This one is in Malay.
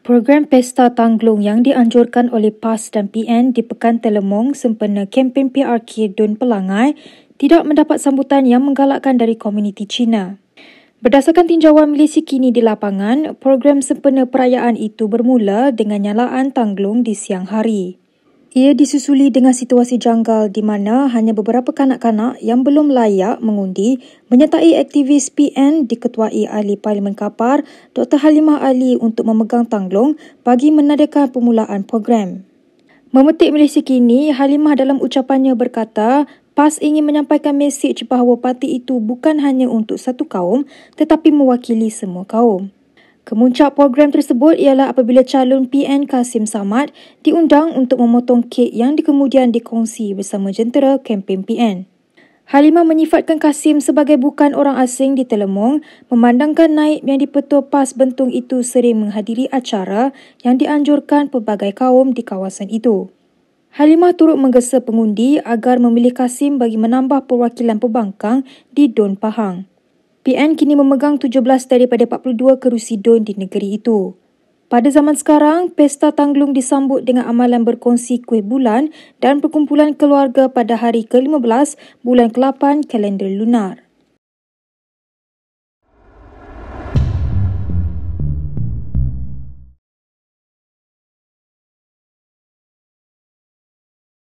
Program Pesta Tanglung yang dianjurkan oleh PAS dan PN di Pekan Telemong sempena kempen PRK Dun Pelangai tidak mendapat sambutan yang menggalakkan dari komuniti Cina. Berdasarkan tinjauan milisi kini di lapangan, program sempena perayaan itu bermula dengan nyalaan tanglung di siang hari. Ia disusuli dengan situasi janggal di mana hanya beberapa kanak-kanak yang belum layak mengundi menyertai aktivis PN diketuai ahli Parlimen Kapar Dr. Halimah Ali untuk memegang tanggung bagi menandakan permulaan program. Memetik Malaysia kini, Halimah dalam ucapannya berkata, PAS ingin menyampaikan mesej bahawa parti itu bukan hanya untuk satu kaum tetapi mewakili semua kaum. Kemuncak program tersebut ialah apabila calon PN Kasim Samad diundang untuk memotong kek yang kemudian dikongsi bersama jentera kempen PN. Halimah menyifatkan Kasim sebagai bukan orang asing di Telemong memandangkan naib yang dipetua PAS Bentung itu sering menghadiri acara yang dianjurkan pelbagai kaum di kawasan itu. Halimah turut menggesa pengundi agar memilih Kasim bagi menambah perwakilan pembangkang di Don Pahang. PN kini memegang 17 daripada 42 kerusi DUN di negeri itu. Pada zaman sekarang, pesta tanglung disambut dengan amalan berkongsi kuih bulan dan perkumpulan keluarga pada hari ke-15 bulan ke-8 kalender lunar.